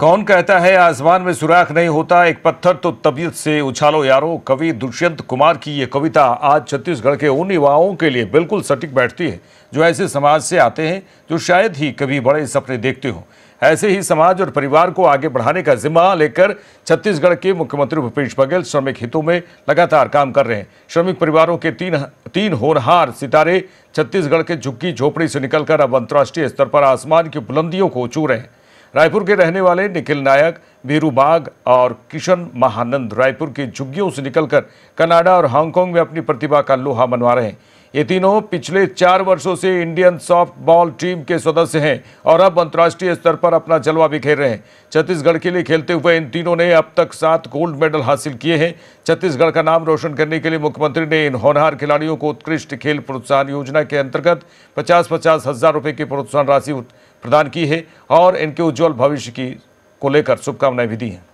कौन कहता है आसमान में सुराख नहीं होता एक पत्थर तो तबीयत से उछालो यारो कवि दुष्यंत कुमार की ये कविता आज छत्तीसगढ़ के उन युवाओं के लिए बिल्कुल सटीक बैठती है जो ऐसे समाज से आते हैं जो शायद ही कभी बड़े सपने देखते हों ऐसे ही समाज और परिवार को आगे बढ़ाने का जिम्मा लेकर छत्तीसगढ़ के मुख्यमंत्री भूपेश बघेल श्रमिक हितों में लगातार काम कर रहे हैं श्रमिक परिवारों के तीन तीन होनहार सितारे छत्तीसगढ़ के झुग्गी झोपड़ी से निकलकर अब अंतर्राष्ट्रीय स्तर पर आसमान की बुलंदियों को चू रहे हैं रायपुर के रहने वाले निखिल नायक भीरू बाग और किशन महानंद रायपुर के झुग्गियों से निकलकर कनाडा और हांगकांग में अपनी प्रतिभा का लोहा मनवा रहे हैं ये तीनों पिछले चार वर्षों से इंडियन सॉफ्ट बॉल टीम के सदस्य हैं और अब अंतर्राष्ट्रीय स्तर पर अपना जलवा बिखेर रहे हैं छत्तीसगढ़ के लिए खेलते हुए इन तीनों ने अब तक सात गोल्ड मेडल हासिल किए हैं छत्तीसगढ़ का नाम रोशन करने के लिए मुख्यमंत्री ने इन होनहार खिलाड़ियों को उत्कृष्ट खेल प्रोत्साहन योजना के अंतर्गत पचास पचास हजार रुपये की प्रोत्साहन राशि प्रदान की है और इनके उज्ज्वल भविष्य की को लेकर शुभकामनाएं भी दी हैं